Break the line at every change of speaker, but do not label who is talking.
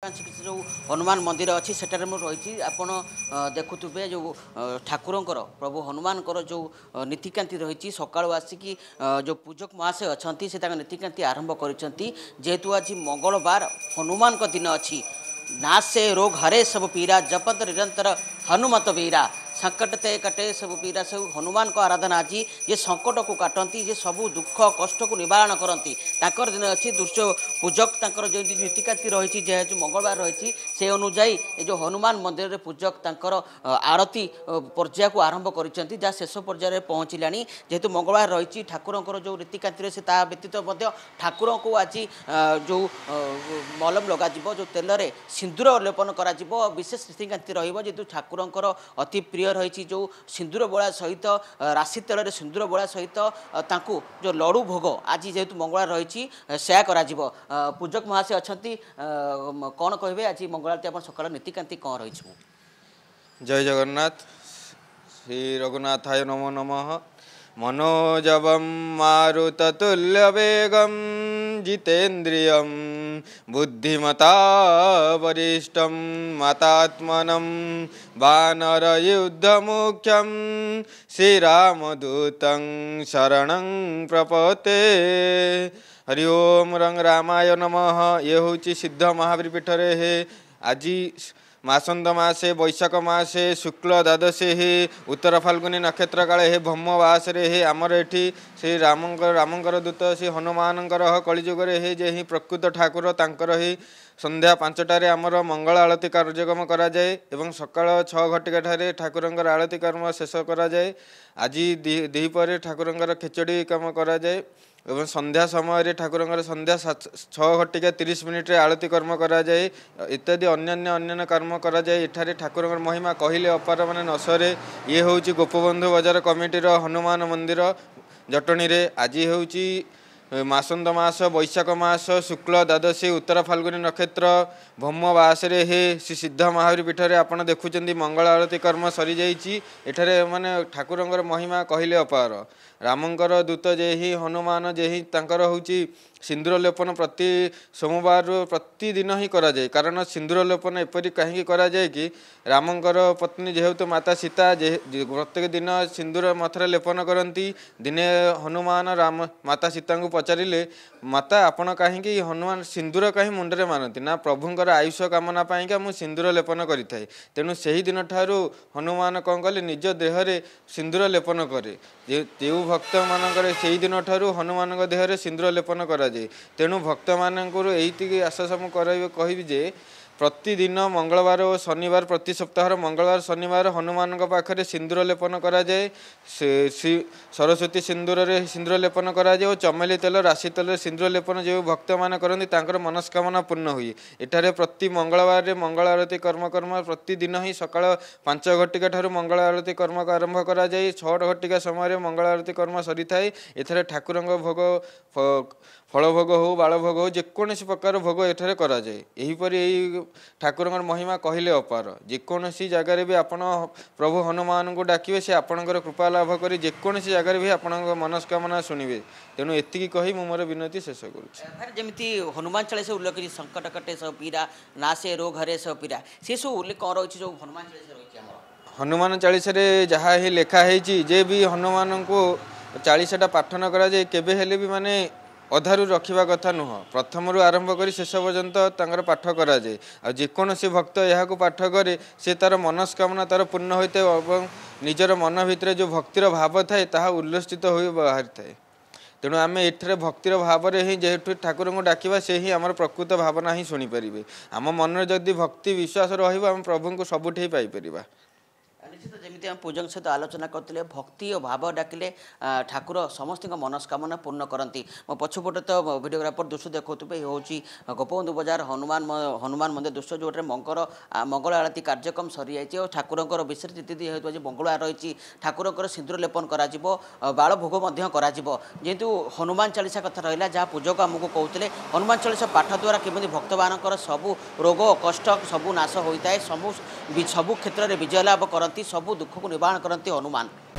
ଶ୍ରୀକୃଷ୍ଣ ଯେଉଁ ହନୁମାନ ମନ୍ଦିର ଅଛି ସେଠାରେ ମୁଁ ରହିଛି ଆପଣ ଦେଖୁଥିବେ ଯେଉଁ ଠାକୁରଙ୍କର ପ୍ରଭୁ ହନୁମାନଙ୍କର ଯେଉଁ ନୀତିକାନ୍ତି ରହିଛି ସକାଳୁ ଆସିକି ଯେଉଁ ପୂଜକ ମହାଶୟ ଅଛନ୍ତି ସେ ତାଙ୍କ ନୀତିକାନ୍ତି ଆରମ୍ଭ କରିଛନ୍ତି ଯେହେତୁ ଆଜି ମଙ୍ଗଳବାର ହନୁମାନଙ୍କ ଦିନ ଅଛି ନା ସେ ରୋଗ ହରେ ସବୁ ପୀରା ଜପତ ନିରନ୍ତର ହନୁମତ ବୀରା ସଙ୍କଟ ତେ କାଟେ ସବୁ ପିଲା ସବୁ ହନୁମାନଙ୍କ ଆରାଧନା ଅଛି ଯିଏ ସଙ୍କଟକୁ କାଟନ୍ତି ଯେ ସବୁ ଦୁଃଖ କଷ୍ଟକୁ ନିବାରଣ କରନ୍ତି ତାଙ୍କର ଦିନ ଅଛି ଦୃଶ୍ୟ ପୂଜକ ତାଙ୍କର ଯେମିତି ନୀତିକାନ୍ତି ରହିଛି ଯେହେତୁ ମଙ୍ଗଳବାର ରହିଛି ସେ ଅନୁଯାୟୀ ଏ ଯେଉଁ ହନୁମାନ ମନ୍ଦିରରେ ପୂଜକ ତାଙ୍କର ଆରତୀ ପର୍ଯ୍ୟାୟକୁ ଆରମ୍ଭ କରିଛନ୍ତି ଯାହା ଶେଷ ପର୍ଯ୍ୟାୟରେ ପହଞ୍ଚିଲାଣି ଯେହେତୁ ମଙ୍ଗଳବାର ରହିଛି ଠାକୁରଙ୍କର ଯେଉଁ ନୀତିକାନ୍ତି ରହିଛି ତା ବ୍ୟତୀତ ମଧ୍ୟ ଠାକୁରଙ୍କୁ ଆଜି ଯେଉଁ ମଲମ ଲଗାଯିବ ଯେଉଁ ତେଲରେ ସିନ୍ଦୁର ଲେପନ କରାଯିବ ବିଶେଷ ନୀତିକାନ୍ତି ରହିବ ଯେହେତୁ ଠାକୁରଙ୍କର ଅତି ପ୍ରିୟ ଝିଅ ରହିଛି ଯେଉଁ ସିନ୍ଦୁର ବୋଳା ସହିତ ରାଶି ତେଳରେ ସିନ୍ଦୁର ବୋଳା ସହିତ ତାଙ୍କୁ ଯେଉଁ ଲଡ଼ୁ ଭୋଗ ଆଜି ଯେହେତୁ ମଙ୍ଗଳା ରହିଛି ସେୟା କରାଯିବ ପୂଜକ ମହାଶୟ ଅଛନ୍ତି କ'ଣ କହିବେ ଆଜି ମଙ୍ଗଳାରତି ଆପଣ ସକାଳ ନୀତିକାନ୍ତି କ'ଣ ରହିଛି ମୁଁ
ଜୟ ଜଗନ୍ନାଥ ଶ୍ରୀ ରଘୁନାଥାୟ ନମ ନମଃ ମନୋଜବ ମାରୁତ ତୁଲ୍ୟ ବେଗମ बुद्धिमता वानर युद्ध वानरयुद्धमुख्यं श्रीरामदूतं शरणं प्रपते हरि ओम रंग रामाय नम ये हूँ सिद्ध महावीर पीठरे हे आज ମାସନ୍ଦ ମାସ ବୈଶାଖ ମାସ ଶୁକ୍ଳ ଦ୍ୱାଦଶୀ ହେ ଉତ୍ତର ଫାଲ୍ଗୁନି ନକ୍ଷତ୍ର କାଳେ ହେ ବ୍ରହ୍ମ ହେ ଆମର ଏଠି ସେ ରାମଙ୍କ ରାମଙ୍କର ଦୂତ ସେ ହନୁମାନଙ୍କର କଳିଯୁଗରେ ହେ ଯେ ହିଁ ପ୍ରକୃତ ଠାକୁର ତାଙ୍କର ହିଁ ସନ୍ଧ୍ୟା ପାଞ୍ଚଟାରେ ଆମର ମଙ୍ଗଳ ଆଳତୀ କାର୍ଯ୍ୟକ୍ରମ କରାଯାଏ ଏବଂ ସକାଳ ଛଅ ଘଟିକା ଠାରେ ଠାକୁରଙ୍କର ଆଳତୀ କର୍ମ ଶେଷ କରାଯାଏ ଆଜି ଦ୍ୱିପରେ ଠାକୁରଙ୍କର ଖେଚଡ଼ି କାମ କରାଯାଏ ଏବଂ ସନ୍ଧ୍ୟା ସମୟରେ ଠାକୁରଙ୍କର ସନ୍ଧ୍ୟା ସାତ ଛଅ ଘଟିକା ତିରିଶ ମିନିଟ୍ରେ ଆଳତି କର୍ମ କରାଯାଏ ଇତ୍ୟାଦି ଅନ୍ୟାନ୍ୟ ଅନ୍ୟାନ୍ୟ କର୍ମ କରାଯାଏ ଏଠାରେ ଠାକୁରଙ୍କର ମହିମା କହିଲେ ଅପାର ମାନେ ନ ସରେ ଇଏ ହେଉଛି ଗୋପବନ୍ଧୁ ବଜାର କମିଟିର ହନୁମାନ ମନ୍ଦିର ଜଟଣୀରେ ଆଜି ହେଉଛି ମାସନ୍ତ ମାସ ବୈଶାଖ ମାସ ଶୁକ୍ଳ ଦ୍ୱାଦଶୀ ଉତ୍ତର ଫାଲ୍ଗୁନୀ ନକ୍ଷତ୍ର ଭୌମ ବାସରେ ହେ ଶ୍ରୀ ସିଦ୍ଧ ମହାବୀର ପୀଠରେ ଆପଣ ଦେଖୁଛନ୍ତି ମଙ୍ଗଳ ଆଳତୀ କର୍ମ ସରିଯାଇଛି ଏଠାରେ ମାନେ ଠାକୁରଙ୍କର ମହିମା କହିଲେ ଅପାର ରାମଙ୍କର ଦୂତ ଯେହି ହନୁମାନ ଯେହି ତାଙ୍କର ହେଉଛି ସିନ୍ଦୁର ଲେପନ ପ୍ରତି ସୋମବାରରୁ ପ୍ରତିଦିନ ହିଁ କରାଯାଏ କାରଣ ସିନ୍ଦୁର ଲେପନ ଏପରି କାହିଁକି କରାଯାଏ କି ରାମଙ୍କର ପତ୍ନୀ ଯେହେତୁ ମାତା ସୀତା ପ୍ରତ୍ୟେକ ଦିନ ସିନ୍ଦୁର ମଥରେ ଲେପନ କରନ୍ତି ଦିନେ ହନୁମାନ ରାମ ମାତା ସୀତାଙ୍କୁ ପଚାରିଲେ ମାତା ଆପଣ କାହିଁକି ହନୁମାନ ସିନ୍ଦୁର କାହିଁ ମୁଣ୍ଡରେ ମାରନ୍ତି ନା ପ୍ରଭୁଙ୍କର ଆୟୁଷ କାମନା ପାଇଁକା ମୁଁ ସିନ୍ଦୁର ଲେପନ କରିଥାଏ ତେଣୁ ସେହି ଦିନଠାରୁ ହନୁମାନ କ'ଣ କଲେ ନିଜ ଦେହରେ ସିନ୍ଦୁର ଲେପନ କରେ ଯେଉଁ ଭକ୍ତମାନଙ୍କର ସେହି ଦିନଠାରୁ ହନୁମାନଙ୍କ ଦେହରେ ସିନ୍ଦୁର ଲେପନ କରାଯାଏ ତେଣୁ ଭକ୍ତମାନଙ୍କର ଏଇତିକି ଆଶ୍ୱାସ ମୁଁ କରାଇ କହିବି ଯେ ପ୍ରତିଦିନ ମଙ୍ଗଳବାର ଓ ଶନିବାର ପ୍ରତି ସପ୍ତାହର ମଙ୍ଗଳବାର ଶନିବାର ହନୁମାନଙ୍କ ପାଖରେ ସିନ୍ଦୁର ଲେପନ କରାଯାଏ ସରସ୍ୱତୀ ସିନ୍ଦୁରରେ ସିନ୍ଦୁର ଲେପନ କରାଯାଏ ଓ ଚମେଲି ତେଲ ରାଶି ତେଲରେ ସିନ୍ଦୁର ଲେପନ ଯେଉଁ ଭକ୍ତମାନେ କରନ୍ତି ତାଙ୍କର ମନସ୍କାମନା ପୂର୍ଣ୍ଣ ହୁଏ ଏଠାରେ ପ୍ରତି ମଙ୍ଗଳବାରରେ ମଙ୍ଗଳ ଆରତୀ କର୍ମକର୍ମ ପ୍ରତିଦିନ ହିଁ ସକାଳ ପାଞ୍ଚ ଘଟିକା ଠାରୁ ମଙ୍ଗଳ ଆରତୀ କର୍ମ ଆରମ୍ଭ କରାଯାଏ ଛଅଟା ଘଟିକା ସମୟରେ ମଙ୍ଗଳ ଆରତୀ କର୍ମ ସରିଥାଏ ଏଠାରେ ଠାକୁରଙ୍କ ଭୋଗ ଫଳଭୋଗ ହେଉ ବାଳଭୋଗ ହେଉ ଯେକୌଣସି ପ୍ରକାର ଭୋଗ ଏଠାରେ କରାଯାଏ ଏହିପରି ଏହି ଠାକୁରଙ୍କର ମହିମା କହିଲେ ଅପାର ଯେକୌଣସି ଜାଗାରେ ବି ଆପଣ ପ୍ରଭୁ ହନୁମାନଙ୍କୁ ଡାକିବେ ସେ ଆପଣଙ୍କର କୃପା ଲାଭ କରି ଯେକୌଣସି ଜାଗାରେ ବି ଆପଣଙ୍କ ମନସ୍କାମନା ଶୁଣିବେ ତେଣୁ ଏତିକି କହି ମୁଁ ମୋର ବିନତି ଶେଷ କରୁଛି
ଯେମିତି ହନୁମାନ ଚାଳିଶା ଉଲ୍ଲେଖ କରିଛି ସଙ୍କଟ କଟେ ସବ ପୀରା ନାଶେ ରୋଗ ହରେ ସବ ପୀରା ସେସବୁ ଉଲ୍ଲେଖ କ'ଣ ରହିଛି ଯେଉଁ ହନୁମାନ ଚାଳିଶା ରହିଛି
ଆମର ହନୁମାନ ଚାଳିଶାରେ ଯାହା ହିଁ ଲେଖା ହେଇଛି ଯେ ବି ହନୁମାନଙ୍କୁ ଚାଳିଶାଟା ପାଠ ନ କରାଯାଏ କେବେ ହେଲେ ବି ମାନେ ଅଧାରୁ ରଖିବା କଥା ନୁହଁ ପ୍ରଥମରୁ ଆରମ୍ଭ କରି ଶେଷ ପର୍ଯ୍ୟନ୍ତ ତାଙ୍କର ପାଠ କରାଯାଏ ଆଉ ଯେକୌଣସି ଭକ୍ତ ଏହାକୁ ପାଠ କରେ ସେ ତା'ର ମନସ୍କାମନା ତା'ର ପୂର୍ଣ୍ଣ ହୋଇଥାଏ ଏବଂ ନିଜର ମନ ଭିତରେ ଯେଉଁ ଭକ୍ତିର ଭାବ ଥାଏ ତାହା ଉଲ୍ଲସିତ ହୋଇ ବାହାରିଥାଏ ତେଣୁ ଆମେ ଏଠାରେ ଭକ୍ତିର ଭାବରେ ହିଁ ଯେହେତୁ ଠାକୁରଙ୍କୁ ଡାକିବା ସେ ହିଁ ଆମର ପ୍ରକୃତ ଭାବନା ହିଁ ଶୁଣିପାରିବେ ଆମ ମନରେ ଯଦି ଭକ୍ତି ବିଶ୍ୱାସ ରହିବ ଆମେ ପ୍ରଭୁଙ୍କୁ ସବୁଠି ପାଇପାରିବା
ଯେମିତି ଆମେ ପୂଜାଙ୍କ ସହିତ ଆଲୋଚନା କରିଥିଲେ ଭକ୍ତି ଓ ଭାବ ଡାକିଲେ ଠାକୁର ସମସ୍ତଙ୍କ ମନସ୍କାମନା ପୂର୍ଣ୍ଣ କରନ୍ତି ମୋ ପଛପଟେ ତ ଭିଡ଼ିଓଗ୍ରାଫର ଦୃଶ୍ୟ ଦେଖାଉଥିବେ ଏ ହେଉଛି ଗୋପବନ୍ଧୁ ବଜାର ହନୁମାନ ହନୁମାନ ମନ୍ଦିର ଦୃଶ୍ୟ ଯେଉଁଠାରେ ମଙ୍ଗର ମଙ୍ଗଳ ଆଳତି କାର୍ଯ୍ୟକ୍ରମ ସରିଯାଇଛି ଓ ଠାକୁରଙ୍କର ବିଶେଷ ରୀତିଥି ହେଉଥିବା ଯେ ମଙ୍ଗଳବାର ରହିଛି ଠାକୁରଙ୍କର ସିନ୍ଦୁର ଲେପନ କରାଯିବ ବାଳଭୋଗ ମଧ୍ୟ କରାଯିବ ଯେହେତୁ ହନୁମାନ ଚାଳିଶା କଥା ରହିଲା ଯାହା ପୂଜକ ଆମକୁ କହୁଥିଲେ ହନୁମାନ ଚାଳିଶା ପାଠ ଦ୍ୱାରା କେମିତି ଭକ୍ତମାନଙ୍କର ସବୁ ରୋଗ କଷ୍ଟ ସବୁ ନାଶ ହୋଇଥାଏ ସବୁ ସବୁ କ୍ଷେତ୍ରରେ ବିଜୟ ଲାଭ କରନ୍ତି ସବୁ ଖୋଖୋ ନିର୍ବାହନ କରନ୍ତି ହନୁମାନ